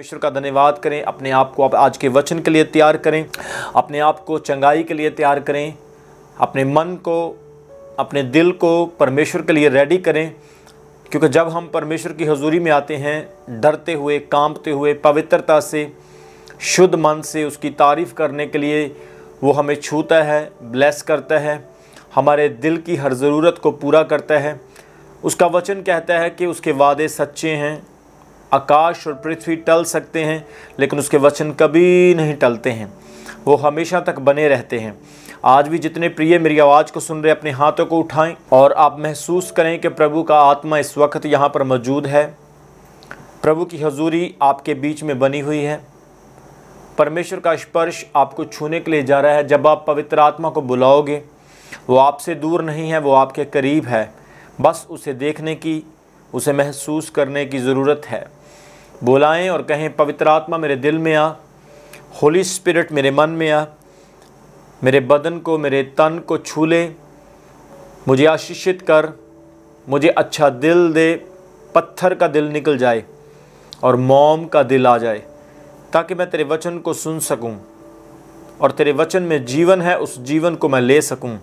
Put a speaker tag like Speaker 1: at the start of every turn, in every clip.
Speaker 1: परमेश्वर का धन्यवाद करें अपने आप को आप आज के वचन के लिए तैयार करें अपने आप को चंगाई के लिए तैयार करें अपने मन को अपने दिल को परमेश्वर के लिए रेडी करें क्योंकि जब हम परमेश्वर की हजूरी में आते हैं डरते हुए कांपते हुए पवित्रता से शुद्ध मन से उसकी तारीफ़ करने के लिए वो हमें छूता है ब्लेस करता है हमारे दिल की हर ज़रूरत को पूरा करता है उसका वचन कहता है कि उसके वादे सच्चे हैं आकाश और पृथ्वी टल सकते हैं लेकिन उसके वचन कभी नहीं टलते हैं वो हमेशा तक बने रहते हैं आज भी जितने प्रिय मेरी आवाज़ को सुन रहे अपने हाथों को उठाएं और आप महसूस करें कि प्रभु का आत्मा इस वक्त यहाँ पर मौजूद है प्रभु की हजूरी आपके बीच में बनी हुई है परमेश्वर का स्पर्श आपको छूने के लिए जा रहा है जब आप पवित्र आत्मा को बुलाओगे वो आपसे दूर नहीं है वो आपके करीब है बस उसे देखने की उसे महसूस करने की ज़रूरत है बुलाएं और कहें पवित्र आत्मा मेरे दिल में आ होली स्पिरिट मेरे मन में आ मेरे बदन को मेरे तन को छू ले मुझे आशीषित कर मुझे अच्छा दिल दे पत्थर का दिल निकल जाए और मोम का दिल आ जाए ताकि मैं तेरे वचन को सुन सकूं और तेरे वचन में जीवन है उस जीवन को मैं ले सकूं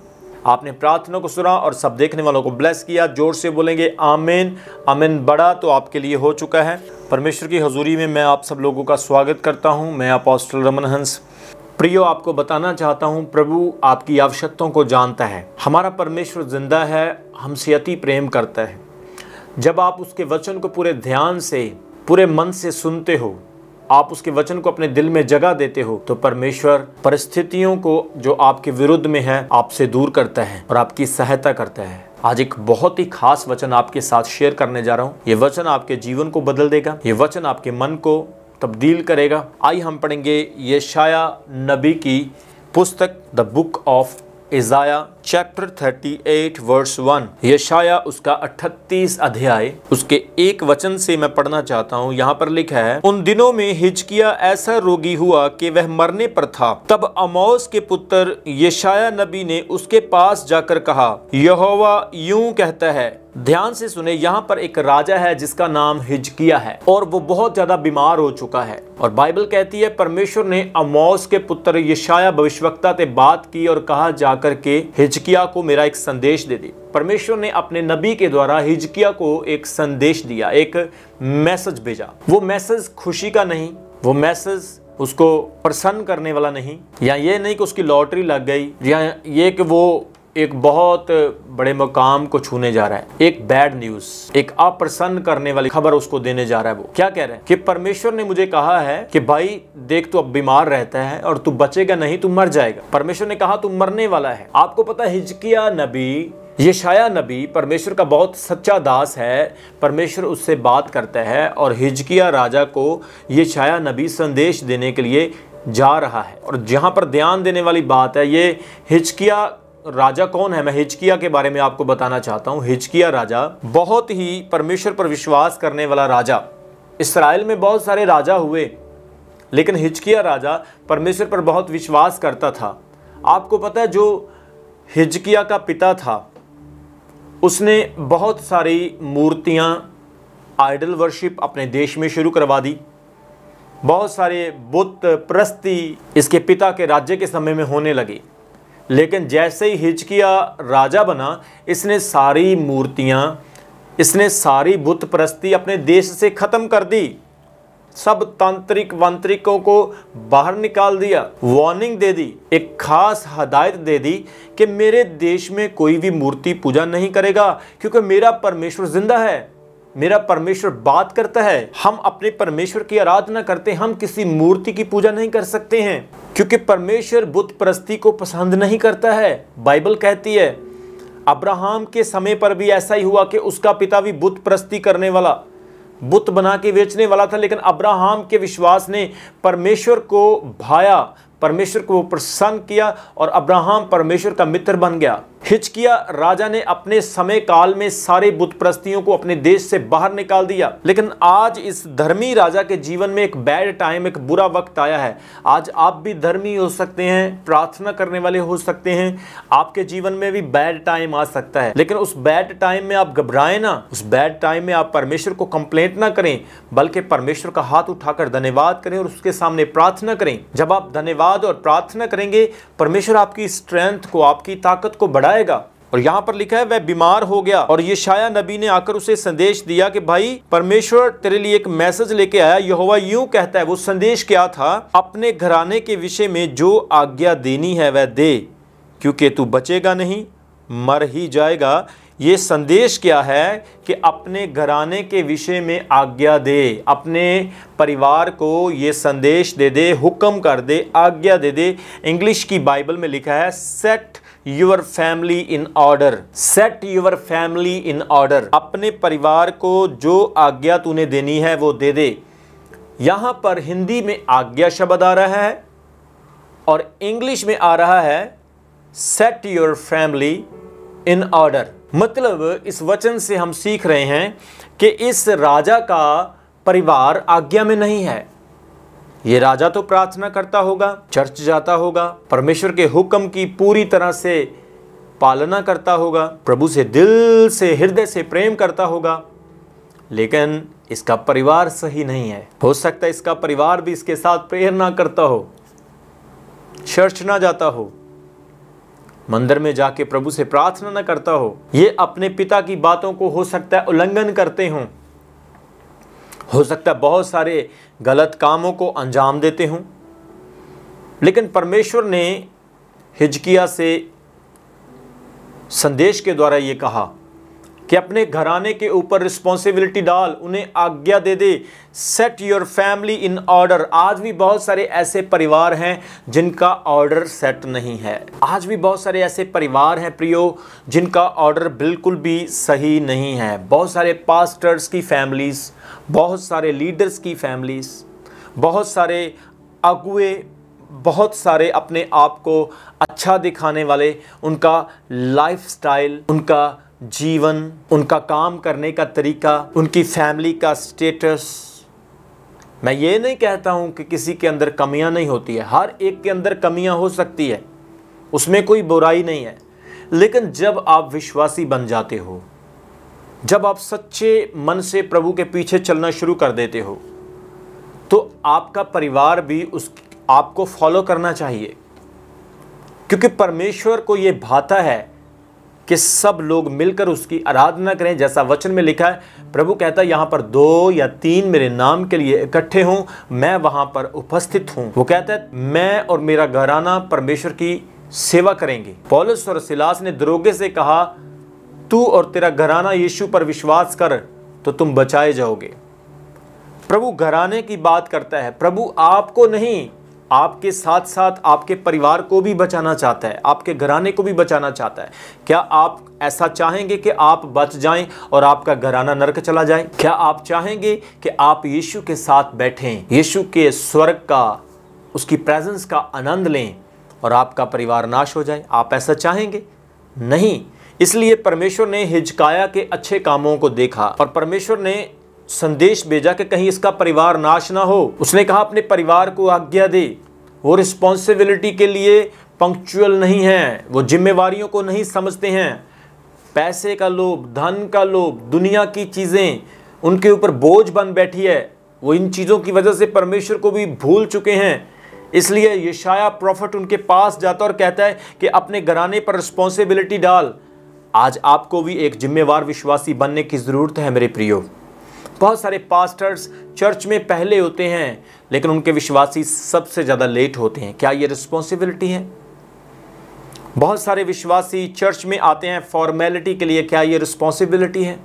Speaker 1: आपने प्रार्थना को सुना और सब देखने वालों को ब्लेस किया जोर से बोलेंगे आमेन आमेन बड़ा तो आपके लिए हो चुका है परमेश्वर की हजूरी में मैं आप सब लोगों का स्वागत करता हूँ मैं अपोस्टल रमन हंस प्रियो आपको बताना चाहता हूँ प्रभु आपकी आवश्यकताओं को जानता है हमारा परमेश्वर जिंदा है हमसे अति प्रेम करता है जब आप उसके वचन को पूरे ध्यान से पूरे मन से सुनते हो आप उसके वचन को अपने दिल में जगह देते हो तो परमेश्वर परिस्थितियों को जो आपके विरुद्ध में है आपसे दूर करता है और आपकी सहायता करता है आज एक बहुत ही खास वचन आपके साथ शेयर करने जा रहा हूँ ये वचन आपके जीवन को बदल देगा ये वचन आपके मन को तब्दील करेगा आइए हम पढ़ेंगे ये शाया नबी की पुस्तक the book of Isaiah chapter 38 verse 1 यशाया उसका 38 अध्याय उसके एक वचन से मैं पढ़ना चाहता हूँ यहाँ पर लिखा है उन दिनों में हिचकिया ऐसा रोगी हुआ कि वह मरने पर था तब अमोस के पुत्र यशाया नबी ने उसके पास जाकर कहा यहोवा यूं कहता है ध्यान से सुने यहाँ पर एक राजा है जिसका नाम हिजकिया है और वो बहुत ज्यादा बीमार हो चुका है और बाइबल कहती है परमेश्वर ने अमोस के पुत्र यशाया भविष्यवक्ता से बात की और कहा जाकर के हिजकिया को मेरा एक संदेश दे दे परमेश्वर ने अपने नबी के द्वारा हिजकिया को एक संदेश दिया एक मैसेज भेजा वो मैसेज खुशी का नहीं वो मैसेज उसको प्रसन्न करने वाला नहीं या ये नहीं कि उसकी लॉटरी लग गई या ये कि वो एक बहुत बड़े मकाम को छूने जा रहा है एक बैड न्यूज एक अप्रसन्न करने वाली खबर उसको देने जा रहा है वो क्या कह रहे हैं कि परमेश्वर ने मुझे कहा है कि भाई देख तू अब बीमार रहता है और तू बचेगा नहीं तू मर जाएगा परमेश्वर ने कहा तू मरने वाला है आपको पता हिजकिया नबी ये शाया नबी परमेश्वर का बहुत सच्चा दास है परमेश्वर उससे बात करता है और हिजकिया राजा को ये शाया नबी संदेश देने के लिए जा रहा है और जहाँ पर ध्यान देने वाली बात है ये हिचकिया राजा कौन है मैं हिचकिया के बारे में आपको बताना चाहता हूँ हिचकिया राजा बहुत ही परमेश्वर पर विश्वास करने वाला राजा इसराइल में बहुत सारे राजा हुए लेकिन हिचकिया राजा परमेश्वर पर बहुत विश्वास करता था आपको पता है जो हिजकिया का पिता था उसने बहुत सारी मूर्तियाँ आइडल वर्शिप अपने देश में शुरू करवा दी बहुत सारे बुत प्रस्ती इसके पिता के राज्य के समय में होने लगी लेकिन जैसे ही हिचकिया राजा बना इसने सारी मूर्तियाँ इसने सारी बुत प्रस्ती अपने देश से ख़त्म कर दी सब तांत्रिक वांत्रिकों को बाहर निकाल दिया वार्निंग दे दी एक खास हदायत दे दी कि मेरे देश में कोई भी मूर्ति पूजा नहीं करेगा क्योंकि मेरा परमेश्वर जिंदा है मेरा परमेश्वर बात करता है हम अपने परमेश्वर की आराधना करते हैं हम किसी मूर्ति की पूजा नहीं कर सकते हैं क्योंकि परमेश्वर बुद्ध परस्ती को पसंद नहीं करता है बाइबल कहती है अब्राहम के समय पर भी ऐसा ही हुआ कि उसका पिता भी बुत प्रस्ती करने वाला बुत बना के बेचने वाला था लेकिन अब्राहम के विश्वास ने परमेश्वर को भाया परमेश्वर को प्रसन्न किया और अब्राहम परमेश्वर का मित्र बन गया हिचकिया राजा ने अपने समय काल में सारे बुत प्रस्तियों को अपने देश से बाहर निकाल दिया लेकिन आज इस धर्मी राजा के जीवन में एक बैड टाइम एक बुरा वक्त आया है आज आप भी धर्मी हो सकते हैं प्रार्थना करने वाले हो सकते हैं आपके जीवन में भी बैड टाइम आ सकता है लेकिन उस बैड टाइम में आप घबराएं ना उस बैड टाइम में आप परमेश्वर को कंप्लेंट ना करें बल्कि परमेश्वर का हाथ उठाकर धन्यवाद करें और उसके सामने प्रार्थना करें जब आप धन्यवाद और प्रार्थना करेंगे परमेश्वर आपकी स्ट्रेंथ को आपकी ताकत को बढ़ा बढ़ाएगा और यहाँ पर लिखा है वह बीमार हो गया और ये शाया नबी ने आकर उसे संदेश दिया कि भाई परमेश्वर तेरे लिए एक मैसेज लेके आया यहोवा यूं कहता है वो संदेश क्या था अपने घराने के विषय में जो आज्ञा देनी है वह दे क्योंकि तू बचेगा नहीं मर ही जाएगा ये संदेश क्या है कि अपने घराने के विषय में आज्ञा दे अपने परिवार को ये संदेश दे दे हुक्म कर दे आज्ञा दे दे इंग्लिश की बाइबल में लिखा है set your family in order set your family in order अपने परिवार को जो आज्ञा तूने देनी है वो दे दे यहां पर हिंदी में आज्ञा शब्द आ रहा है और इंग्लिश में आ रहा है set your family in order मतलब इस वचन से हम सीख रहे हैं कि इस राजा का परिवार आज्ञा में नहीं है ये राजा तो प्रार्थना करता होगा चर्च जाता होगा परमेश्वर के हुक्म की पूरी तरह से पालना करता होगा प्रभु से दिल से हृदय से प्रेम करता होगा लेकिन इसका परिवार सही नहीं है हो सकता है इसका परिवार भी इसके साथ प्रेर ना करता हो चर्च ना जाता हो मंदिर में जाके प्रभु से प्रार्थना ना करता हो ये अपने पिता की बातों को हो सकता है उल्लंघन करते हों हो सकता है बहुत सारे गलत कामों को अंजाम देते हूँ लेकिन परमेश्वर ने हिजकिया से संदेश के द्वारा ये कहा कि अपने घराने के ऊपर रिस्पॉन्सिबिलिटी डाल उन्हें आज्ञा दे दे set your family in order आज भी बहुत सारे ऐसे परिवार हैं जिनका ऑर्डर सेट नहीं है आज भी बहुत सारे ऐसे परिवार हैं प्रियो जिनका ऑर्डर बिल्कुल भी सही नहीं है बहुत सारे पास्टर्स की फैमिलीज़ बहुत सारे लीडर्स की फैमिलीज़ बहुत सारे अगुए बहुत सारे अपने आप को अच्छा दिखाने वाले उनका लाइफस्टाइल उनका जीवन उनका काम करने का तरीका उनकी फैमिली का स्टेटस मैं ये नहीं कहता हूँ कि किसी के अंदर कमियाँ नहीं होती है हर एक के अंदर कमियाँ हो सकती है उसमें कोई बुराई नहीं है लेकिन जब आप विश्वासी बन जाते हो जब आप सच्चे मन से प्रभु के पीछे चलना शुरू कर देते हो तो आपका परिवार भी उस आपको फॉलो करना चाहिए क्योंकि परमेश्वर को ये भाता है कि सब लोग मिलकर उसकी आराधना करें जैसा वचन में लिखा है प्रभु कहता है यहाँ पर दो या तीन मेरे नाम के लिए इकट्ठे हों मैं वहाँ पर उपस्थित हूँ वो कहता है मैं और मेरा घराना परमेश्वर की सेवा करेंगे पॉलस और सिलास ने दरोगे से कहा तू और तेरा घराना यीशु पर विश्वास कर तो तुम बचाए जाओगे प्रभु घराने की बात करता है प्रभु आपको नहीं आपके साथ साथ आपके परिवार को भी बचाना चाहता है आपके घराने को भी बचाना चाहता है क्या आप ऐसा चाहेंगे कि आप बच जाएं और आपका घराना नरक चला जाए क्या आप चाहेंगे कि आप यीशु के साथ बैठें यीशु के स्वर्ग का उसकी प्रेजेंस का आनंद लें और आपका परिवार नाश हो जाए आप ऐसा चाहेंगे नहीं इसलिए परमेश्वर ने हिजकाया के अच्छे कामों को देखा और परमेश्वर ने संदेश भेजा कि कहीं इसका परिवार नाश ना हो उसने कहा अपने परिवार को आज्ञा दे वो रिस्पॉन्सिबिलिटी के लिए पंक्चुअल नहीं है वो जिम्मेवारियों को नहीं समझते हैं पैसे का लोभ धन का लोभ दुनिया की चीज़ें उनके ऊपर बोझ बन बैठी है वो इन चीज़ों की वजह से परमेश्वर को भी भूल चुके हैं इसलिए यशाया प्रॉफिट उनके पास जाता और कहता है कि अपने घराने पर रिस्पॉन्सिबिलिटी डाल आज आपको भी एक जिम्मेवार विश्वासी बनने की ज़रूरत है मेरे प्रियो बहुत सारे पास्टर्स चर्च में पहले होते हैं लेकिन उनके विश्वासी सबसे ज़्यादा लेट होते हैं क्या ये रिस्पॉन्सिबिलिटी है बहुत सारे विश्वासी चर्च में आते हैं फॉर्मेलिटी के लिए क्या ये रिस्पॉन्सिबिलिटी है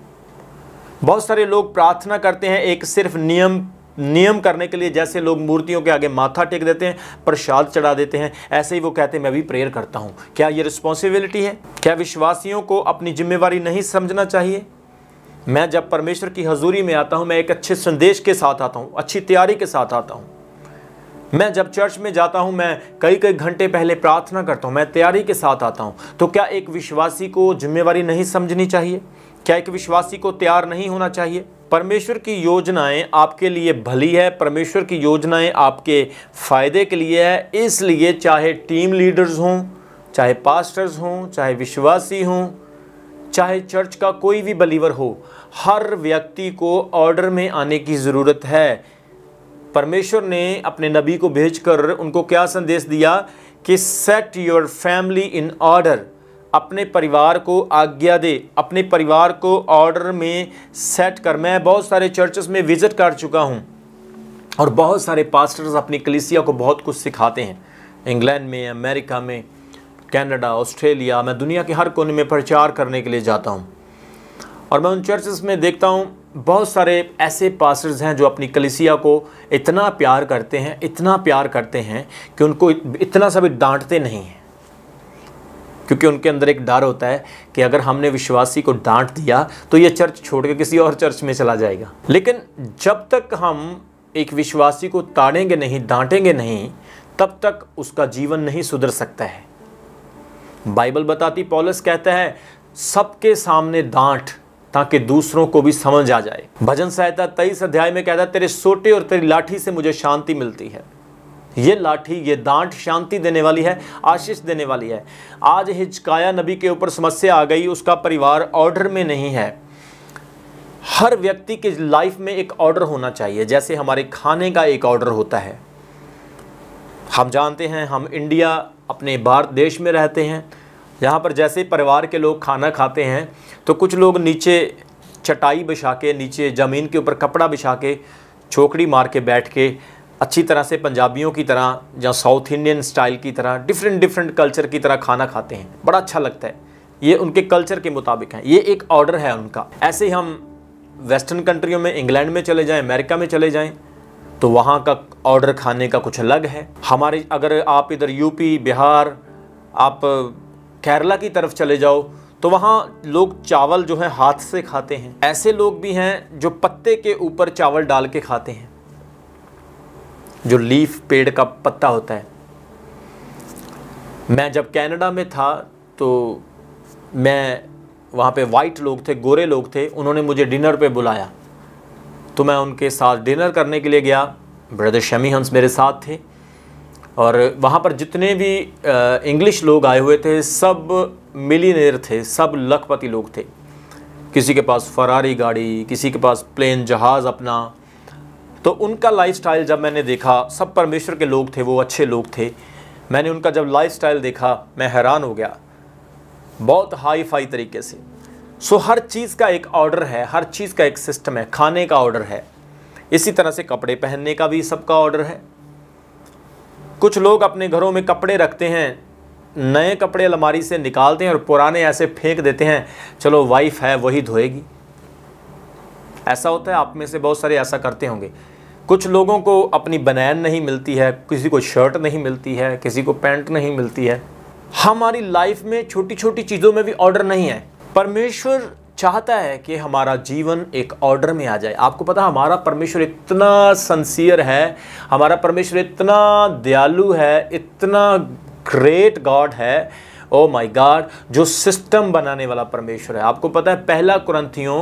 Speaker 1: बहुत सारे लोग प्रार्थना करते हैं एक सिर्फ नियम नियम करने के लिए जैसे लोग मूर्तियों के आगे माथा टेक देते हैं प्रसाद चढ़ा देते हैं ऐसे ही वो कहते हैं मैं भी प्रेयर करता हूँ क्या ये रिस्पॉन्सिबिलिटी है क्या विश्वासियों को अपनी जिम्मेवारी नहीं समझना चाहिए मैं जब परमेश्वर की हजूरी में आता हूँ मैं एक अच्छे संदेश के साथ आता हूँ अच्छी तैयारी के साथ आता हूँ मैं जब चर्च में जाता हूँ मैं कई कई घंटे पहले प्रार्थना करता हूँ मैं तैयारी के साथ आता हूँ तो क्या एक विश्वासी को जिम्मेवारी नहीं समझनी चाहिए क्या एक विश्वासी को तैयार नहीं होना चाहिए परमेश्वर की योजनाएं आपके लिए भली है परमेश्वर की योजनाएं आपके फ़ायदे के लिए है इसलिए चाहे टीम लीडर्स हों चाहे पास्टर्स हों चाहे विश्वासी हों चाहे चर्च का कोई भी बलीवर हो हर व्यक्ति को ऑर्डर में आने की ज़रूरत है परमेश्वर ने अपने नबी को भेजकर उनको क्या संदेश दिया कि set your family in order अपने परिवार को आज्ञा दे अपने परिवार को ऑर्डर में सेट कर मैं बहुत सारे चर्चेस में विज़िट कर चुका हूँ और बहुत सारे पास्टर्स अपनी कलिसिया को बहुत कुछ सिखाते हैं इंग्लैंड में अमेरिका में कनाडा ऑस्ट्रेलिया मैं दुनिया के हर कोने में प्रचार करने के लिए जाता हूँ और मैं उन चर्चेस में देखता हूँ बहुत सारे ऐसे पास्टर्स हैं जो अपनी कलिसिया को इतना प्यार करते हैं इतना प्यार करते हैं कि उनको इतना सा भी डांटते नहीं हैं क्योंकि उनके अंदर एक डर होता है कि अगर हमने विश्वासी को डांट दिया तो ये चर्च छोड़ के किसी और चर्च में चला जाएगा लेकिन जब तक हम एक विश्वासी को ताड़ेंगे नहीं डांटेंगे नहीं तब तक उसका जीवन नहीं सुधर सकता है बाइबल बताती पॉलस कहता है सबके सामने डांट ताकि दूसरों को भी समझ आ जाए भजन सहायता तेईस अध्याय में कहता है तेरे सोटे और तेरी लाठी से मुझे शांति मिलती है ये लाठी ये डांट शांति देने वाली है आशीष देने वाली है आज हिचकाया नबी के ऊपर समस्या आ गई उसका परिवार ऑर्डर में नहीं है हर व्यक्ति के लाइफ में एक ऑर्डर होना चाहिए जैसे हमारे खाने का एक ऑर्डर होता है हम जानते हैं हम इंडिया अपने भारत देश में रहते हैं यहाँ पर जैसे परिवार के लोग खाना खाते हैं तो कुछ लोग नीचे चटाई बिछा के नीचे ज़मीन के ऊपर कपड़ा बिछा के छोकड़ी मार के बैठ के अच्छी तरह से पंजाबियों की तरह या साउथ इंडियन स्टाइल की तरह डिफरेंट डिफरेंट कल्चर की तरह खाना खाते हैं बड़ा अच्छा लगता है ये उनके कल्चर के मुताबिक है ये एक ऑर्डर है उनका ऐसे ही हम वेस्टर्न कंट्रियों में इंग्लैंड में चले जाएँ अमेरिका में चले जाएँ तो वहाँ का ऑर्डर खाने का कुछ अलग है हमारे अगर आप इधर यूपी बिहार आप केरला की तरफ चले जाओ तो वहाँ लोग चावल जो है हाथ से खाते हैं ऐसे लोग भी हैं जो पत्ते के ऊपर चावल डाल के खाते हैं जो लीफ पेड़ का पत्ता होता है मैं जब कनाडा में था तो मैं वहाँ पे वाइट लोग थे गोरे लोग थे उन्होंने मुझे डिनर पे बुलाया तो मैं उनके साथ डिनर करने के लिए गया ब्रदर शमी हंस मेरे साथ थे और वहाँ पर जितने भी इंग्लिश लोग आए हुए थे सब मिलीनियर थे सब लखपति लोग थे किसी के पास फरारी गाड़ी किसी के पास प्लेन जहाज़ अपना तो उनका लाइफस्टाइल जब मैंने देखा सब परमेश्वर के लोग थे वो अच्छे लोग थे मैंने उनका जब लाइफस्टाइल देखा मैं हैरान हो गया बहुत हाई फाई तरीके से सो हर चीज़ का एक ऑर्डर है हर चीज़ का एक सिस्टम है खाने का ऑर्डर है इसी तरह से कपड़े पहनने का भी सबका ऑर्डर है कुछ लोग अपने घरों में कपड़े रखते हैं नए कपड़े अलमारी से निकालते हैं और पुराने ऐसे फेंक देते हैं चलो वाइफ है वही धोएगी ऐसा होता है आप में से बहुत सारे ऐसा करते होंगे कुछ लोगों को अपनी बनैन नहीं मिलती है किसी को शर्ट नहीं मिलती है किसी को पैंट नहीं मिलती है हमारी लाइफ में छोटी छोटी चीज़ों में भी ऑर्डर नहीं है परमेश्वर चाहता है कि हमारा जीवन एक ऑर्डर में आ जाए आपको पता हमारा परमेश्वर इतना सन्सियर है हमारा परमेश्वर इतना दयालु है इतना ग्रेट गॉड है ओ माय गॉड जो सिस्टम बनाने वाला परमेश्वर है आपको पता है पहला कुरंथियों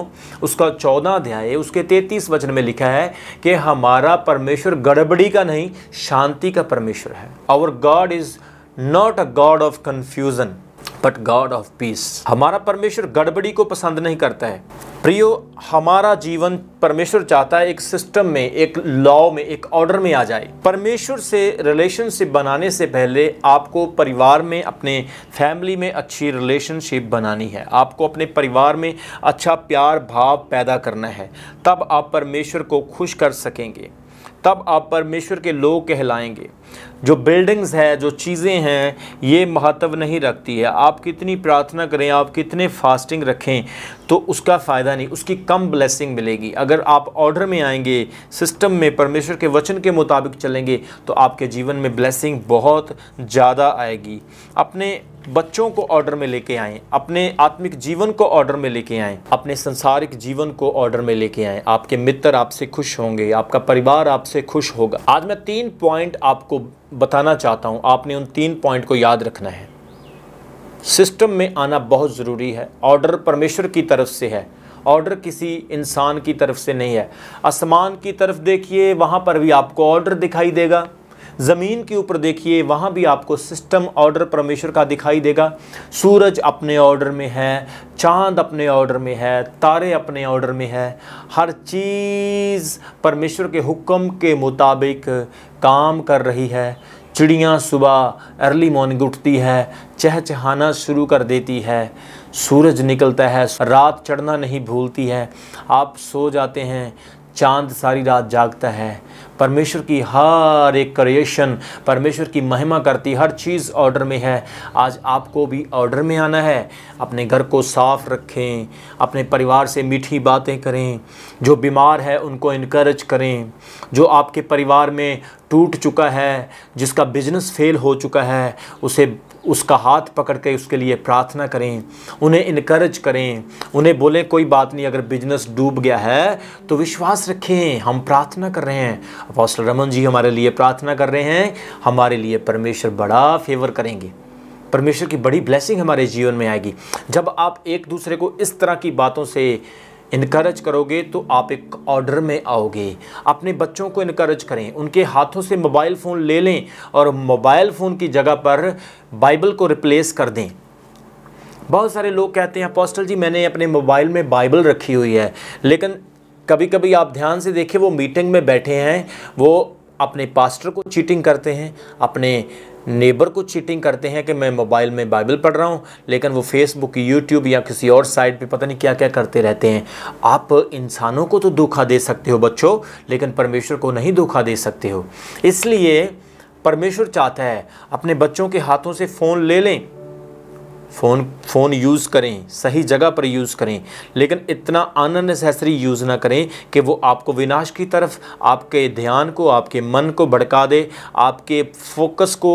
Speaker 1: उसका चौदह अध्याय उसके तैतीस वचन में लिखा है कि हमारा परमेश्वर गड़बड़ी का नहीं शांति का परमेश्वर है और God is not a God of confusion but God of peace हमारा परमेश्वर गड़बड़ी को पसंद नहीं करता है प्रियो हमारा जीवन परमेश्वर चाहता है एक सिस्टम में एक लॉ में एक ऑर्डर में आ जाए परमेश्वर से रिलेशनशिप बनाने से पहले आपको परिवार में अपने फैमिली में अच्छी रिलेशनशिप बनानी है आपको अपने परिवार में अच्छा प्यार भाव पैदा करना है तब आप परमेश्वर को खुश कर सकेंगे तब आप परमेश्वर के लोग कहलाएंगे जो बिल्डिंग्स हैं जो चीज़ें हैं ये महत्व नहीं रखती है आप कितनी प्रार्थना करें आप कितने फास्टिंग रखें तो उसका फ़ायदा नहीं उसकी कम ब्लेसिंग मिलेगी अगर आप ऑर्डर में आएंगे सिस्टम में परमेश्वर के वचन के मुताबिक चलेंगे तो आपके जीवन में ब्लेसिंग बहुत ज़्यादा आएगी अपने बच्चों को ऑर्डर में लेके आएँ अपने आत्मिक जीवन को ऑर्डर में लेके आए अपने संसारिक जीवन को ऑर्डर में लेके आएँ आपके मित्र आपसे खुश होंगे आपका परिवार आपसे खुश होगा आज मैं तीन पॉइंट आपको बताना चाहता हूँ आपने उन तीन पॉइंट को याद रखना है सिस्टम में आना बहुत ज़रूरी है ऑर्डर परमेश्वर की तरफ से है ऑर्डर किसी इंसान की तरफ से नहीं है आसमान की तरफ देखिए वहाँ पर भी आपको ऑर्डर दिखाई देगा ज़मीन के ऊपर देखिए वहाँ भी आपको सिस्टम ऑर्डर परमेश्वर का दिखाई देगा सूरज अपने ऑर्डर में है चांद अपने ऑर्डर में है तारे अपने ऑर्डर में है हर चीज़ परमेश्वर के हुक्म के मुताबिक काम कर रही है चिड़िया सुबह अर्ली मॉर्निंग उठती है चहचहाना शुरू कर देती है सूरज निकलता है रात चढ़ना नहीं भूलती है आप सो जाते हैं चांद सारी रात जागता है परमेश्वर की हर एक क्रिएशन परमेश्वर की महिमा करती हर चीज़ ऑर्डर में है आज आपको भी ऑर्डर में आना है अपने घर को साफ रखें अपने परिवार से मीठी बातें करें जो बीमार है उनको इनक्रेज करें जो आपके परिवार में टूट चुका है जिसका बिजनेस फेल हो चुका है उसे उसका हाथ पकड़ के उसके लिए प्रार्थना करें उन्हें इनक्रेज करें उन्हें बोलें कोई बात नहीं अगर बिजनेस डूब गया है तो विश्वास रखें हम प्रार्थना कर रहे हैं अपोस्टल रमन जी हमारे लिए प्रार्थना कर रहे हैं हमारे लिए परमेश्वर बड़ा फेवर करेंगे परमेश्वर की बड़ी ब्लेसिंग हमारे जीवन में आएगी जब आप एक दूसरे को इस तरह की बातों से इनक्रेज करोगे तो आप एक ऑर्डर में आओगे अपने बच्चों को इनक्रेज करें उनके हाथों से मोबाइल फ़ोन ले लें और मोबाइल फ़ोन की जगह पर बाइबल को रिप्लेस कर दें बहुत सारे लोग कहते हैं पोस्टल जी मैंने अपने मोबाइल में बाइबल रखी हुई है लेकिन कभी कभी आप ध्यान से देखें वो मीटिंग में बैठे हैं वो अपने पास्टर को चीटिंग करते हैं अपने नेबर को चीटिंग करते हैं कि मैं मोबाइल में बाइबल पढ़ रहा हूँ लेकिन वो फेसबुक यूट्यूब या किसी और साइट पे पता नहीं क्या क्या करते रहते हैं आप इंसानों को तो धोखा दे सकते हो बच्चों लेकिन परमेश्वर को नहीं धोखा दे सकते हो इसलिए परमेश्वर चाहता है अपने बच्चों के हाथों से फ़ोन ले लें फ़ोन फ़ोन यूज़ करें सही जगह पर यूज़ करें लेकिन इतना अननेसेसरी यूज़ ना करें कि वो आपको विनाश की तरफ आपके ध्यान को आपके मन को भड़का दे आपके फोकस को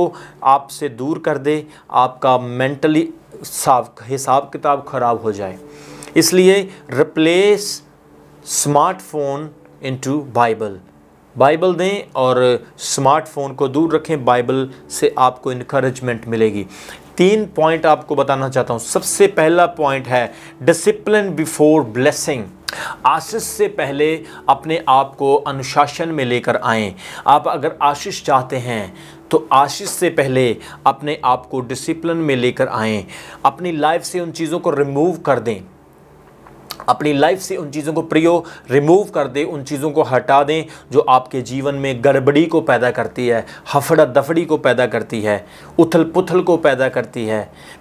Speaker 1: आपसे दूर कर दे आपका मेंटली साफ हिसाब किताब ख़राब हो जाए इसलिए replace smartphone into Bible Bible दें और स्मार्टफोन को दूर रखें बाइबल से आपको इनक्रेजमेंट मिलेगी तीन पॉइंट आपको बताना चाहता हूँ सबसे पहला पॉइंट है डिसिप्लिन बिफोर ब्लेसिंग आशीष से पहले अपने आप को अनुशासन में लेकर आएं आप अगर आशीष चाहते हैं तो आशीष से पहले अपने आप को डिसिप्लिन में लेकर आएं अपनी लाइफ से उन चीज़ों को रिमूव कर दें अपनी लाइफ से उन चीज़ों को प्रियो रिमूव कर दें उन चीज़ों को हटा दें जो आपके जीवन में गड़बड़ी को पैदा करती है हफड़ा दफड़ी को पैदा करती है उथल पुथल को पैदा करती है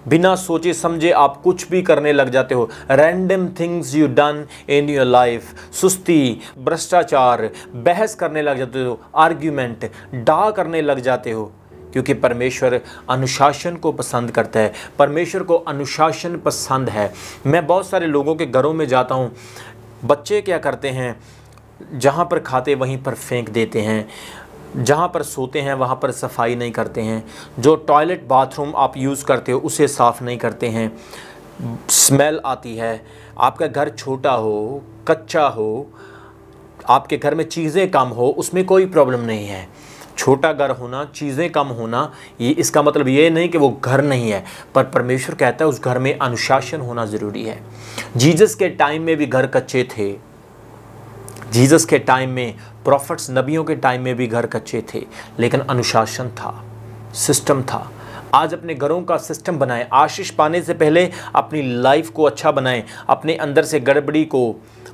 Speaker 1: बिना सोचे समझे आप कुछ भी करने लग जाते हो random things you done in your life सुस्ती भ्रष्टाचार बहस करने लग जाते हो आर्ग्यूमेंट डा करने लग जाते हो क्योंकि परमेश्वर अनुशासन को पसंद करता है परमेश्वर को अनुशासन पसंद है मैं बहुत सारे लोगों के घरों में जाता हूँ बच्चे क्या करते हैं जहाँ पर खाते वहीं पर फेंक देते हैं जहाँ पर सोते हैं वहाँ पर सफाई नहीं करते हैं जो टॉयलेट बाथरूम आप यूज़ करते हो उसे साफ़ नहीं करते हैं स्मेल आती है आपका घर छोटा हो कच्चा हो आपके घर में चीज़ें कम हो उसमें कोई प्रॉब्लम नहीं है छोटा घर होना चीज़ें कम होना ये इसका मतलब ये नहीं कि वो घर नहीं है पर परमेश्वर कहता है उस घर में अनुशासन होना ज़रूरी है जीजस के टाइम में भी घर कच्चे थे जीजस के टाइम में प्रॉफिट्स नबियों के टाइम में भी घर कच्चे थे लेकिन अनुशासन था सिस्टम था आज अपने घरों का सिस्टम बनाएं आशीष पाने से पहले अपनी लाइफ को अच्छा बनाएं अपने अंदर से गड़बड़ी को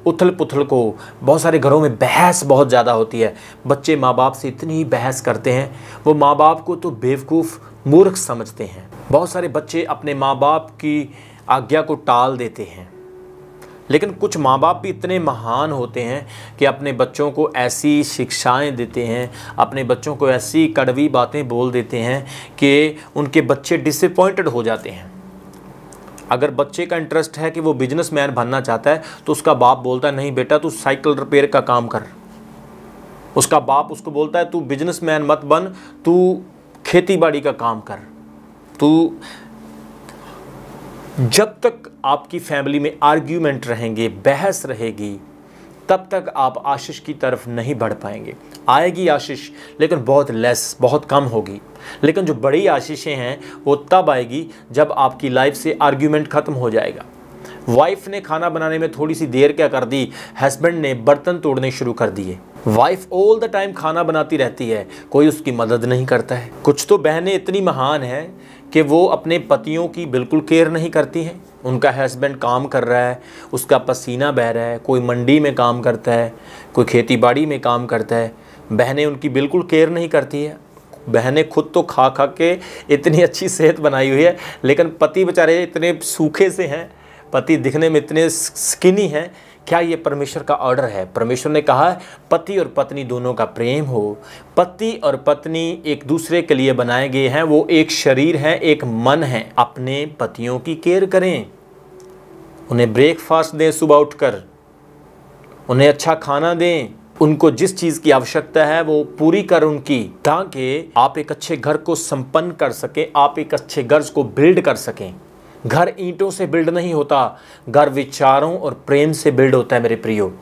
Speaker 1: उथल पुथल को बहुत सारे घरों में बहस बहुत ज़्यादा होती है बच्चे माँ बाप से इतनी बहस करते हैं वो माँ बाप को तो बेवकूफ़ मूर्ख समझते हैं बहुत सारे बच्चे अपने माँ बाप की आज्ञा को टाल देते हैं लेकिन कुछ माँ बाप भी इतने महान होते हैं कि अपने बच्चों को ऐसी शिक्षाएं देते हैं अपने बच्चों को ऐसी कड़वी बातें बोल देते हैं कि उनके बच्चे डिसअपॉइंटेड हो जाते हैं अगर बच्चे का इंटरेस्ट है कि वो मैन बनना चाहता है तो उसका बाप बोलता है नहीं बेटा तू साइकिल रिपेयर का काम कर उसका बाप उसको बोलता है तू बिजनेसमैन मत बन तू खेती बाड़ी का काम कर तू जब तक आपकी फैमिली में आर्ग्यूमेंट रहेंगे बहस रहेगी तब तक आप आशीष की तरफ नहीं बढ़ पाएंगे आएगी आशीष लेकिन बहुत लेस बहुत कम होगी लेकिन जो बड़ी आशीषें हैं वो तब आएगी जब आपकी लाइफ से आर्ग्यूमेंट ख़त्म हो जाएगा वाइफ ने खाना बनाने में थोड़ी सी देर क्या कर दी हस्बैंड ने बर्तन तोड़ने शुरू कर दिए वाइफ ऑल द टाइम खाना बनाती रहती है कोई उसकी मदद नहीं करता है कुछ तो बहनें इतनी महान हैं कि वो अपने पतियों की बिल्कुल केयर नहीं करती हैं उनका हस्बैंड काम कर रहा है उसका पसीना बह रहा है कोई मंडी में काम करता है कोई खेतीबाड़ी में काम करता है बहनें उनकी बिल्कुल केयर नहीं करती है बहनें खुद तो खा खा के इतनी अच्छी सेहत बनाई हुई है लेकिन पति बेचारे इतने सूखे से हैं पति दिखने में इतने स्किनी हैं क्या ये परमेश्वर का ऑर्डर है परमेश्वर ने कहा पति और पत्नी दोनों का प्रेम हो पति और पत्नी एक दूसरे के लिए बनाए गए हैं वो एक शरीर है एक मन है अपने पतियों की केयर करें उन्हें ब्रेकफास्ट दें सुबह उठकर उन्हें अच्छा खाना दें उनको जिस चीज़ की आवश्यकता है वो पूरी कर उनकी ताकि आप एक अच्छे घर को संपन्न कर सकें आप एक अच्छे घर को बिल्ड कर सकें घर ईंटों से बिल्ड नहीं होता घर विचारों और प्रेम से बिल्ड होता है मेरे प्रियो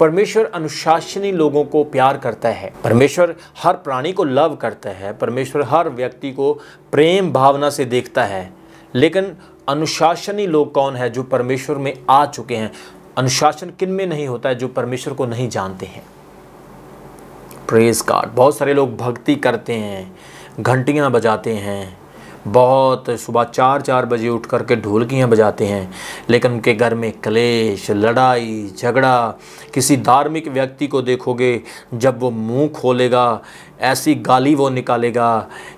Speaker 1: परमेश्वर अनुशासनी लोगों को प्यार करता है परमेश्वर हर प्राणी को लव करता है परमेश्वर हर व्यक्ति को प्रेम भावना से देखता है लेकिन अनुशासनी लोग कौन है जो परमेश्वर में आ चुके हैं अनुशासन किन में नहीं होता है जो परमेश्वर को नहीं जानते हैं प्रेस कार्ड बहुत सारे लोग भक्ति करते हैं घंटियाँ बजाते हैं बहुत सुबह चार चार बजे उठ कर के ढोलकियाँ बजाते हैं लेकिन उनके घर में क्लेश लड़ाई झगड़ा किसी धार्मिक व्यक्ति को देखोगे जब वो मुंह खोलेगा ऐसी गाली वो निकालेगा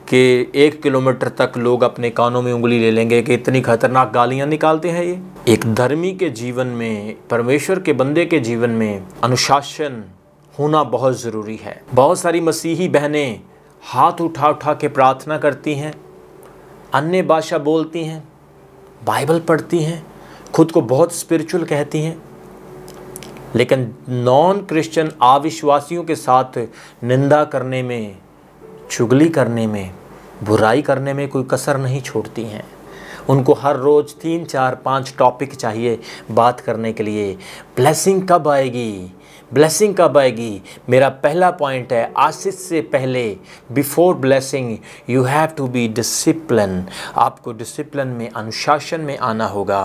Speaker 1: कि एक किलोमीटर तक लोग अपने कानों में उंगली ले लेंगे कि इतनी खतरनाक गालियाँ निकालते हैं ये एक धर्मी के जीवन में परमेश्वर के बंदे के जीवन में अनुशासन होना बहुत ज़रूरी है बहुत सारी मसीही बहनें हाथ उठा उठा के प्रार्थना करती हैं अन्य भाषा बोलती हैं बाइबल पढ़ती हैं खुद को बहुत स्पिरिचुअल कहती हैं लेकिन नॉन क्रिश्चियन अविश्वासियों के साथ निंदा करने में चुगली करने में बुराई करने में कोई कसर नहीं छोड़ती हैं उनको हर रोज़ तीन चार पांच टॉपिक चाहिए बात करने के लिए ब्लेसिंग कब आएगी ब्लेसिंग कब आएगी मेरा पहला पॉइंट है आशीष से पहले before blessing you have to be discipline आपको डिसिप्लिन में अनुशासन में आना होगा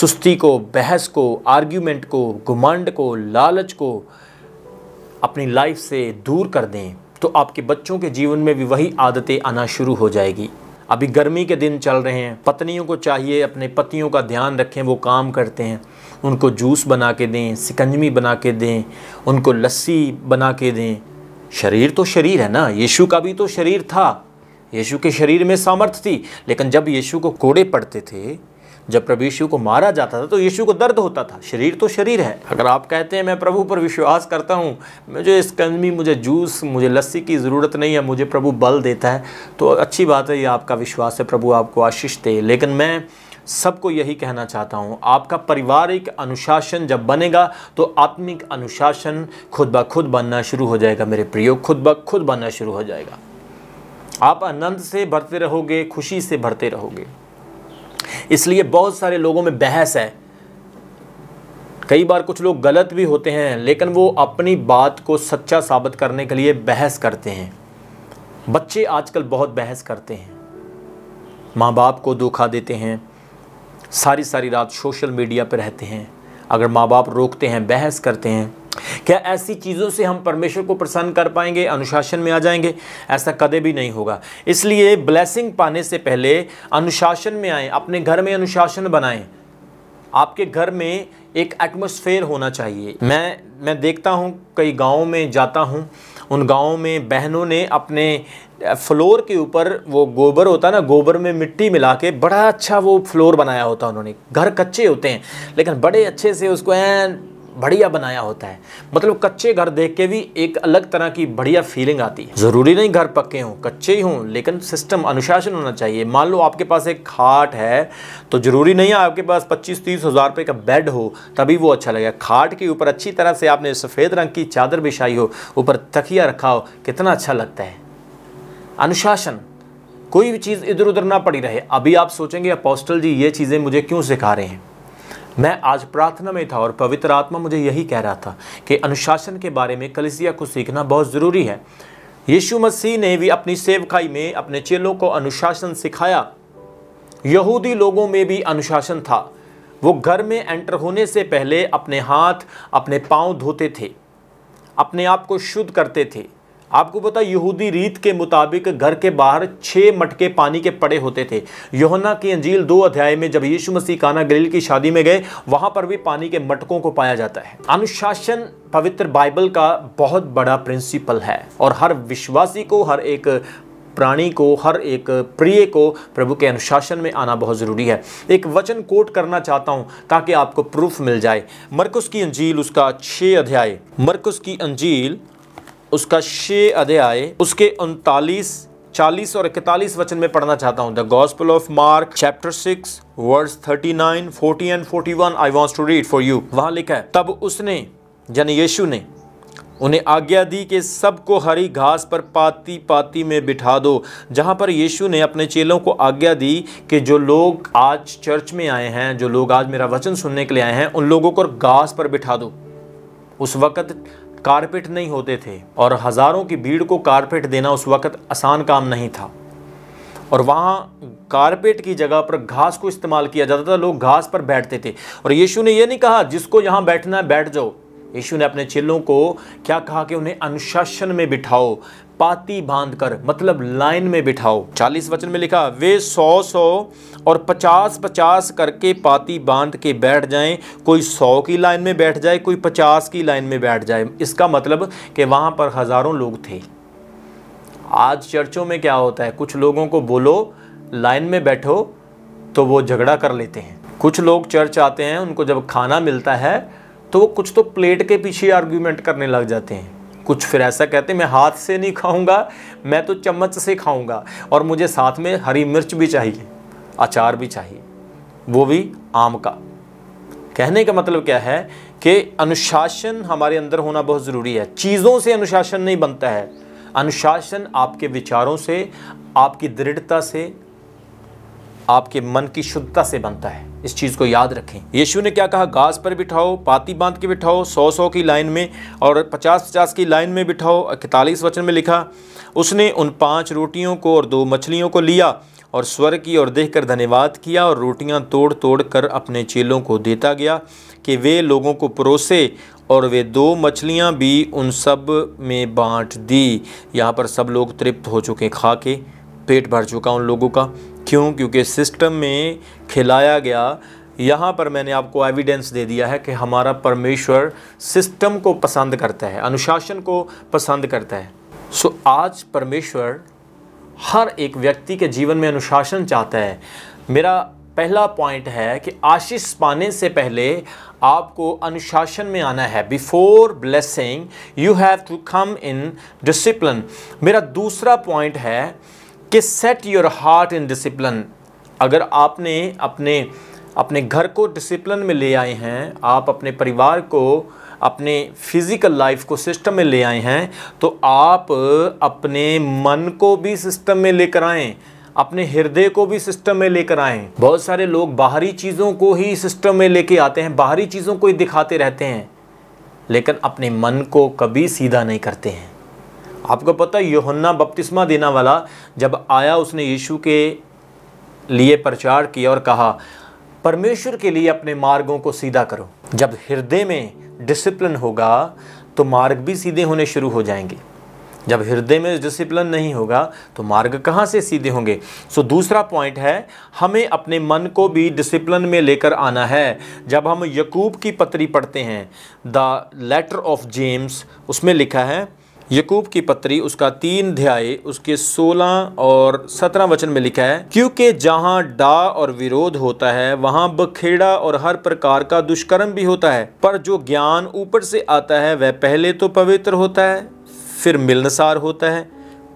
Speaker 1: सुस्ती को बहस को आर्ग्यूमेंट को घुमंड को लालच को अपनी लाइफ से दूर कर दें तो आपके बच्चों के जीवन में भी वही आदतें आना शुरू हो जाएगी अभी गर्मी के दिन चल रहे हैं पत्नियों को चाहिए अपने पतियों का ध्यान रखें वो काम करते हैं उनको जूस बना के दें सिकंजमी बना के दें उनको लस्सी बना के दें शरीर तो शरीर है ना यीशु का भी तो शरीर था यीशु के शरीर में सामर्थ्य थी लेकिन जब यीशु को कोड़े पड़ते थे जब प्रभु यीशु को मारा जाता था तो यीशु को दर्द होता था शरीर तो शरीर है अगर आप कहते हैं मैं प्रभु पर विश्वास करता हूँ मुझे इस मुझे जूस मुझे लस्सी की ज़रूरत नहीं है मुझे प्रभु बल देता है तो अच्छी बात है ये आपका विश्वास है प्रभु आपको आशीष दे लेकिन मैं सबको यही कहना चाहता हूँ आपका पारिवारिक अनुशासन जब बनेगा तो आत्मिक अनुशासन खुद ब खुद बनना शुरू हो जाएगा मेरे प्रियो खुद ब खुद बनना शुरू हो जाएगा आप आनंद से भरते रहोगे खुशी से भरते रहोगे इसलिए बहुत सारे लोगों में बहस है कई बार कुछ लोग गलत भी होते हैं लेकिन वो अपनी बात को सच्चा साबित करने के लिए बहस करते हैं बच्चे आजकल बहुत बहस करते हैं माँ बाप को धोखा देते हैं सारी सारी रात सोशल मीडिया पर रहते हैं अगर माँ बाप रोकते हैं बहस करते हैं क्या ऐसी चीज़ों से हम परमेश्वर को प्रसन्न कर पाएंगे अनुशासन में आ जाएंगे ऐसा कदे भी नहीं होगा इसलिए ब्लेसिंग पाने से पहले अनुशासन में आएँ अपने घर में अनुशासन बनाएँ आपके घर में एक एटमोसफेयर होना चाहिए मैं मैं देखता हूँ कई गाँव में जाता हूँ उन गाँव में बहनों ने अपने फ्लोर के ऊपर वो गोबर होता है ना गोबर में मिट्टी मिला के बड़ा अच्छा वो फ्लोर बनाया होता है उन्होंने घर कच्चे होते हैं लेकिन बड़े अच्छे से उसको बढ़िया बनाया होता है मतलब कच्चे घर देख के भी एक अलग तरह की बढ़िया फीलिंग आती है ज़रूरी नहीं घर पक्के हों कच्चे ही हों लेकिन सिस्टम अनुशासन होना चाहिए मान लो आपके पास एक खाट है तो ज़रूरी नहीं है आपके पास पच्चीस तीस हज़ार रुपये का बेड हो तभी वो अच्छा लगेगा खाट के ऊपर अच्छी तरह से आपने सफ़ेद रंग की चादर बिछाई हो ऊपर तकिया रखा हो कितना अच्छा लगता है अनुशासन कोई भी चीज़ इधर उधर ना पड़ी रहे अभी आप सोचेंगे अपोस्टल जी ये चीज़ें मुझे क्यों सिखा रहे हैं मैं आज प्रार्थना में था और पवित्र आत्मा मुझे यही कह रहा था कि अनुशासन के बारे में कलिसिया को सीखना बहुत ज़रूरी है यीशु मसीह ने भी अपनी सेवकाई में अपने चेलों को अनुशासन सिखाया यहूदी लोगों में भी अनुशासन था वो घर में एंटर होने से पहले अपने हाथ अपने पांव धोते थे अपने आप को शुद्ध करते थे आपको पता यहूदी रीत के मुताबिक घर के बाहर छः मटके पानी के पड़े होते थे योहना की अंजील दो अध्याय में जब यीशु मसीह काना गलील की शादी में गए वहाँ पर भी पानी के मटकों को पाया जाता है अनुशासन पवित्र बाइबल का बहुत बड़ा प्रिंसिपल है और हर विश्वासी को हर एक प्राणी को हर एक प्रिय को प्रभु के अनुशासन में आना बहुत ज़रूरी है एक वचन कोट करना चाहता हूँ ताकि आपको प्रूफ मिल जाए मरकुस की अंजील उसका छः अध्याय मरकुस की अंजील उसका छे अध्याय उसके उनतालीस चालीस और इकतालीस वचन में पढ़ना चाहता हूँ the gospel of Mark chapter six verse thirty nine forty and forty one I want to read for you वहां लिखा है तब उसने यानी यीशु ने उन्हें आज्ञा दी कि सबको हरी घास पर पाती पाती में बिठा दो जहाँ पर यीशु ने अपने चेलों को आज्ञा दी कि जो लोग आज चर्च में आए हैं जो लोग आज मेरा वचन सुनने के लिए आए हैं उन लोगों को घास पर बिठा दो उस वक़्त कारपेट नहीं होते थे और हज़ारों की भीड़ को कारपेट देना उस वक़्त आसान काम नहीं था और वहाँ कारपेट की जगह पर घास को इस्तेमाल किया जाता था लोग घास पर बैठते थे और यीशु ने यह नहीं कहा जिसको यहाँ बैठना है बैठ जाओ यीशु ने अपने चिल्लों को क्या कहा कि उन्हें अनुशासन में बिठाओ पाती बांध कर मतलब लाइन में बिठाओ चालीस वचन में लिखा वे सौ सौ और पचास पचास करके पाती बांध के बैठ जाएं कोई सौ की लाइन में बैठ जाए कोई पचास की लाइन में बैठ जाए इसका मतलब कि वहाँ पर हज़ारों लोग थे आज चर्चों में क्या होता है कुछ लोगों को बोलो लाइन में बैठो तो वो झगड़ा कर लेते हैं कुछ लोग चर्च आते हैं उनको जब खाना मिलता है तो वो कुछ तो प्लेट के पीछे आर्ग्यूमेंट करने लग जाते हैं कुछ फिर ऐसा कहते हैं मैं हाथ से नहीं खाऊंगा मैं तो चम्मच से खाऊंगा और मुझे साथ में हरी मिर्च भी चाहिए अचार भी चाहिए वो भी आम का कहने का मतलब क्या है कि अनुशासन हमारे अंदर होना बहुत ज़रूरी है चीज़ों से अनुशासन नहीं बनता है अनुशासन आपके विचारों से आपकी दृढ़ता से आपके मन की शुद्धता से बनता है इस चीज़ को याद रखें यीशु ने क्या कहा घास पर बिठाओ पाती बांध के बिठाओ सौ सौ की लाइन में और पचास पचास की लाइन में बिठाओ इकतालीस वचन में लिखा उसने उन पांच रोटियों को और दो मछलियों को लिया और स्वर की और देख कर धन्यवाद किया और रोटियां तोड़ तोड़ कर अपने चेलों को देता गया कि वे लोगों को परोसे और वे दो मछलियाँ भी उन सब में बाँट दी यहाँ पर सब लोग तृप्त हो चुके खा के पेट भर चुका उन लोगों का क्यों क्योंकि सिस्टम में खिलाया गया यहाँ पर मैंने आपको एविडेंस दे दिया है कि हमारा परमेश्वर सिस्टम को पसंद करता है अनुशासन को पसंद करता है सो so, आज परमेश्वर हर एक व्यक्ति के जीवन में अनुशासन चाहता है मेरा पहला पॉइंट है कि आशीष पाने से पहले आपको अनुशासन में आना है before blessing you have to come in discipline मेरा दूसरा पॉइंट है कि set your heart in discipline अगर आपने अपने अपने घर को डिसिप्लिन में ले आए हैं आप अपने परिवार को अपने फिज़िकल लाइफ को सिस्टम में ले आए हैं तो आप अपने मन को भी सिस्टम में लेकर आएँ अपने हृदय को भी सिस्टम में लेकर आएँ बहुत सारे लोग बाहरी चीज़ों को ही सिस्टम में लेके आते हैं बाहरी चीज़ों को ही दिखाते रहते हैं लेकिन अपने मन को कभी सीधा नहीं करते हैं आपको पता है योहन्ना बपतिस्मा देना वाला जब आया उसने यीशु के लिए प्रचार किया और कहा परमेश्वर के लिए अपने मार्गों को सीधा करो जब हृदय में डिसिप्लिन होगा तो मार्ग भी सीधे होने शुरू हो जाएंगे जब हृदय में डिसिप्लिन नहीं होगा तो मार्ग कहाँ से सीधे होंगे सो so, दूसरा पॉइंट है हमें अपने मन को भी डिसिप्लिन में लेकर आना है जब हम यकूब की पत्री पढ़ते हैं द लेटर ऑफ जेम्स उसमें लिखा है यकूब की पत्री उसका तीन ध्याय उसके सोलह और सत्रह वचन में लिखा है क्योंकि जहाँ डा और विरोध होता है वहाँ बखेड़ा और हर प्रकार का दुष्कर्म भी होता है पर जो ज्ञान ऊपर से आता है वह पहले तो पवित्र होता है फिर मिलनसार होता है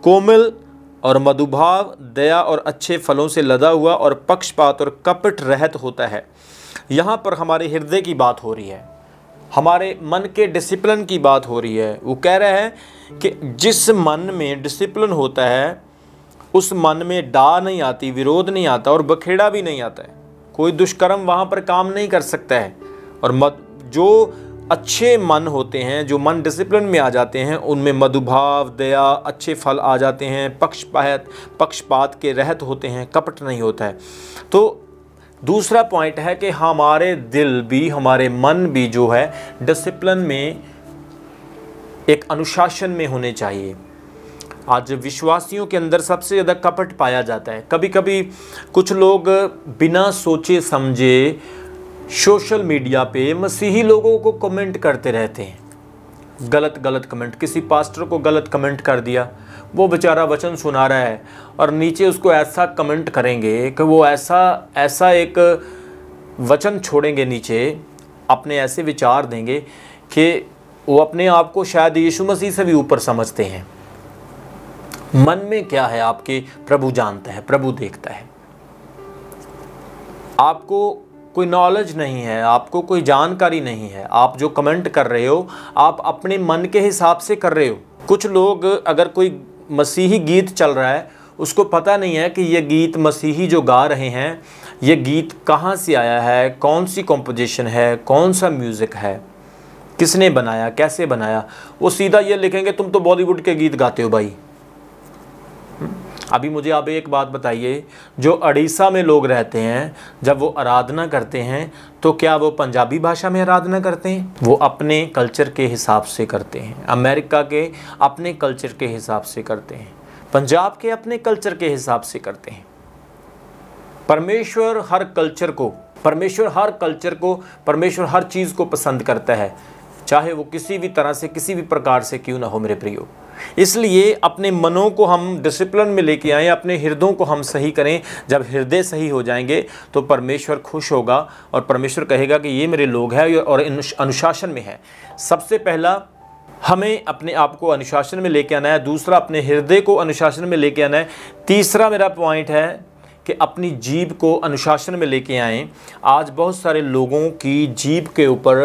Speaker 1: कोमल और मधुभाव दया और अच्छे फलों से लदा हुआ और पक्षपात और कपट रहत होता है यहाँ पर हमारे हृदय की बात हो रही है हमारे मन के डिसिप्लिन की बात हो रही है वो कह रहे हैं कि जिस मन में डिसिप्लिन होता है उस मन में डा नहीं आती विरोध नहीं आता और बखेड़ा भी नहीं आता है कोई दुष्कर्म वहाँ पर काम नहीं कर सकता है और मत जो अच्छे मन होते हैं जो मन डिसिप्लिन में आ जाते हैं उनमें मधुभाव दया अच्छे फल आ जाते हैं पक्षपात पक्षपात के रहत होते हैं कपट नहीं होता है तो दूसरा पॉइंट है कि हमारे दिल भी हमारे मन भी जो है डिसिप्लिन में एक अनुशासन में होने चाहिए आज विश्वासियों के अंदर सबसे ज़्यादा कपट पाया जाता है कभी कभी कुछ लोग बिना सोचे समझे सोशल मीडिया पे मसीही लोगों को कमेंट करते रहते हैं गलत गलत कमेंट किसी पास्टर को गलत कमेंट कर दिया वो बेचारा वचन सुना रहा है और नीचे उसको ऐसा कमेंट करेंगे कि वो ऐसा ऐसा एक वचन छोड़ेंगे नीचे अपने ऐसे विचार देंगे कि वो अपने आप को शायद यीशु मसीह से भी ऊपर समझते हैं मन में क्या है आपके प्रभु जानता है प्रभु देखता है आपको कोई नॉलेज नहीं है आपको कोई जानकारी नहीं है आप जो कमेंट कर रहे हो आप अपने मन के हिसाब से कर रहे हो कुछ लोग अगर कोई मसीही गीत चल रहा है उसको पता नहीं है कि ये गीत मसीही जो गा रहे हैं ये गीत कहाँ से आया है कौन सी कॉम्पोजिशन है कौन सा म्यूज़िक है किसने बनाया कैसे बनाया वो सीधा ये लिखेंगे तुम तो बॉलीवुड के गीत गाते हो भाई अभी मुझे आप एक बात बताइए जो अड़ीसा में लोग रहते हैं जब वो आराधना करते हैं तो क्या वो पंजाबी भाषा में आराधना करते हैं वो अपने कल्चर के हिसाब से करते हैं अमेरिका के अपने कल्चर के हिसाब से करते हैं पंजाब के अपने कल्चर के हिसाब से करते हैं परमेश्वर हर कल्चर को परमेश्वर हर कल्चर को परमेश्वर हर चीज़ को पसंद करता है चाहे वो किसी भी तरह से किसी भी प्रकार से क्यों ना हो मेरे प्रियो इसलिए अपने मनों को हम डिसिप्लिन में लेके आएँ अपने हृदयों को हम सही करें जब हृदय सही हो जाएंगे तो परमेश्वर खुश होगा और परमेश्वर कहेगा कि ये मेरे लोग हैं और अनुशासन में है सबसे पहला हमें अपने आप को अनुशासन में लेके आना है दूसरा अपने हृदय को अनुशासन में लेके आना है तीसरा मेरा पॉइंट है कि अपनी जीभ को अनुशासन में लेके आएं आज बहुत सारे लोगों की जीभ के ऊपर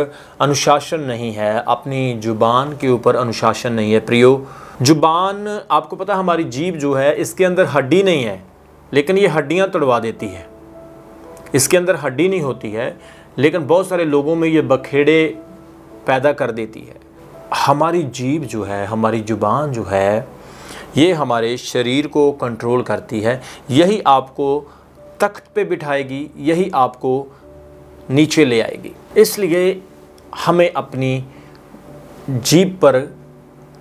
Speaker 1: अनुशासन नहीं है अपनी ज़ुबान के ऊपर अनुशासन नहीं है प्रियो ज़ुबान आपको पता हमारी जीभ जो है इसके अंदर हड्डी नहीं है लेकिन ये हड्डियाँ तोड़वा देती है इसके अंदर हड्डी नहीं होती है लेकिन बहुत सारे लोगों में ये बखेड़े पैदा कर देती है हमारी जीभ जो है हमारी ज़ुबान जो है ये हमारे शरीर को कंट्रोल करती है यही आपको तख्त पे बिठाएगी यही आपको नीचे ले आएगी इसलिए हमें अपनी जीप पर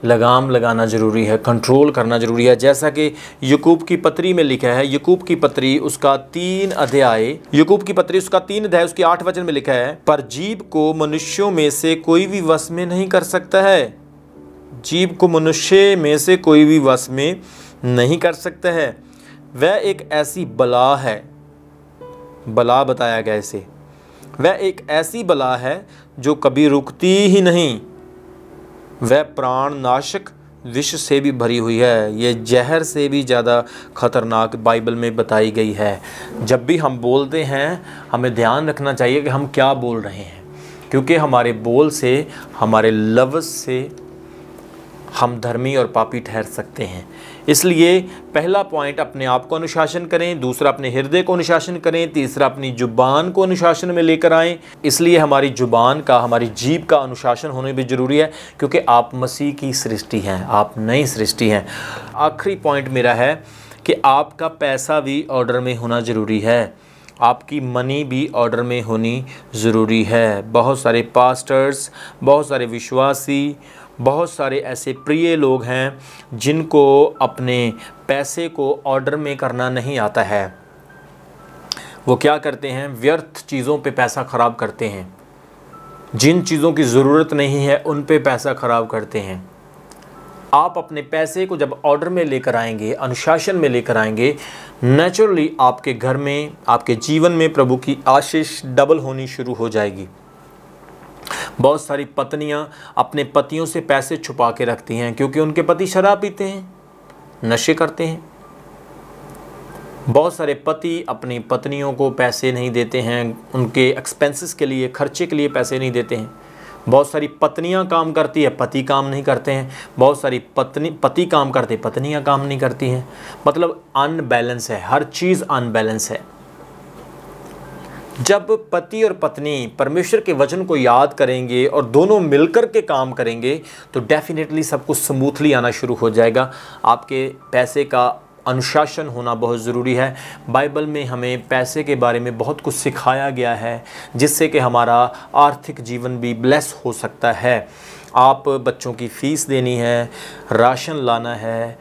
Speaker 1: लगाम लगाना ज़रूरी है कंट्रोल करना ज़रूरी है जैसा कि यकूब की पत्री में लिखा है यकूब की पत्री उसका तीन अध्याय यकूब की पत्री उसका तीन अध्याय उसके आठ वचन में लिखा है पर जीव को मनुष्यों में से कोई भी वश में नहीं कर सकता है जीव को मनुष्य में से कोई भी वश में नहीं कर सकता है वह एक ऐसी बला है बला बताया गया इसे वह एक ऐसी बला है जो कभी रुकती ही नहीं वह प्राण नाशक विष से भी भरी हुई है ये जहर से भी ज़्यादा खतरनाक बाइबल में बताई गई है जब भी हम बोलते हैं हमें ध्यान रखना चाहिए कि हम क्या बोल रहे हैं क्योंकि हमारे बोल से हमारे लफ्ज़ से हम धर्मी और पापी ठहर सकते हैं इसलिए पहला पॉइंट अपने आप को अनुशासन करें दूसरा अपने हृदय को अनुशासन करें तीसरा अपनी जुबान को अनुशासन में लेकर आएं इसलिए हमारी जुबान का हमारी जीभ का अनुशासन होने भी ज़रूरी है क्योंकि आप मसीह की सृष्टि हैं आप नई सृष्टि हैं आखिरी पॉइंट मेरा है कि आपका पैसा भी ऑर्डर में होना ज़रूरी है आपकी मनी भी ऑर्डर में होनी ज़रूरी है बहुत सारे पास्टर्स बहुत सारे विश्वासी बहुत सारे ऐसे प्रिय लोग हैं जिनको अपने पैसे को ऑर्डर में करना नहीं आता है वो क्या करते हैं व्यर्थ चीज़ों पे पैसा ख़राब करते हैं जिन चीज़ों की ज़रूरत नहीं है उन पे पैसा ख़राब करते हैं आप अपने पैसे को जब ऑर्डर में लेकर आएंगे अनुशासन में लेकर आएंगे नेचुरली आपके घर में आपके जीवन में प्रभु की आशीष डबल होनी शुरू हो जाएगी बहुत सारी पत्नियां अपने पतियों से पैसे छुपा के रखती हैं क्योंकि उनके पति शराब पीते हैं नशे करते हैं बहुत सारे पति अपनी पत्नियों को पैसे नहीं देते हैं उनके एक्सपेंसेस के लिए खर्चे के लिए पैसे नहीं देते हैं बहुत सारी पत्नियां काम करती है पति काम नहीं करते हैं बहुत सारी पत्नी पति काम करते पत्नियां काम नहीं करती हैं मतलब अनबैलेंस है हर चीज़ अनबैलेंस है जब पति और पत्नी परमेश्वर के वचन को याद करेंगे और दोनों मिलकर के काम करेंगे तो डेफ़िनेटली सब कुछ स्मूथली आना शुरू हो जाएगा आपके पैसे का अनुशासन होना बहुत ज़रूरी है बाइबल में हमें पैसे के बारे में बहुत कुछ सिखाया गया है जिससे कि हमारा आर्थिक जीवन भी ब्लेस हो सकता है आप बच्चों की फ़ीस देनी है राशन लाना है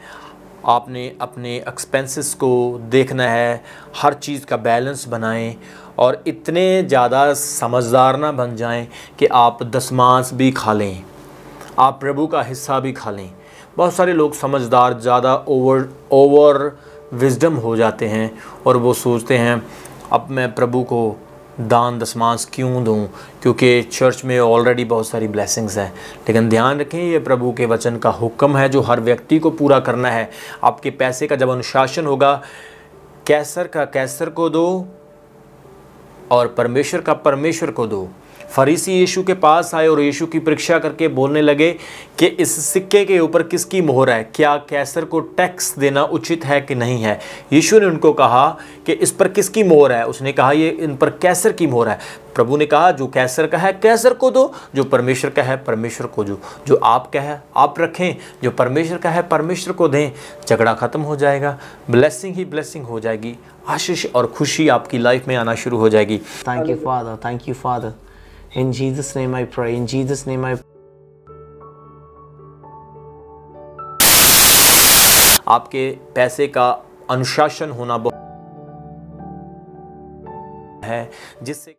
Speaker 1: आपने अपने एक्सपेंसेस को देखना है हर चीज़ का बैलेंस बनाएं और इतने ज़्यादा समझदार ना बन जाएं कि आप दसमांस भी खा लें आप प्रभु का हिस्सा भी खा लें बहुत सारे लोग समझदार ज़्यादा ओवर ओवर विजडम हो जाते हैं और वो सोचते हैं अब मैं प्रभु को दान दसमांस क्यों दूं क्योंकि चर्च में ऑलरेडी बहुत सारी ब्लेसिंग्स हैं लेकिन ध्यान रखें ये प्रभु के वचन का हुक्म है जो हर व्यक्ति को पूरा करना है आपके पैसे का जब अनुशासन होगा कैसर का कैसर को दो और परमेश्वर का परमेश्वर को दो फरीसी यीशु के पास आए और यीशु की परीक्षा करके बोलने लगे कि इस सिक्के के ऊपर किसकी मोहर है क्या कैसर को टैक्स देना उचित है कि नहीं है यीशु ने उनको कहा कि इस पर किसकी मोहर है उसने कहा ये इन पर कैसर की मोहर है प्रभु ने कहा जो कैसर का है कैसर को दो जो परमेश्वर का है परमेश्वर को दो जो का है आप रखें जो परमेश्वर का है परमेश्वर को दें झगड़ा ख़त्म हो जाएगा ब्लेसिंग ही ब्लेसिंग हो जाएगी आशीष और खुशी आपकी लाइफ में आना शुरू हो जाएगी thank you father thank you father in Jesus name I pray in Jesus name I आपके पैसे का अनुशासन होना बहुत है जिससे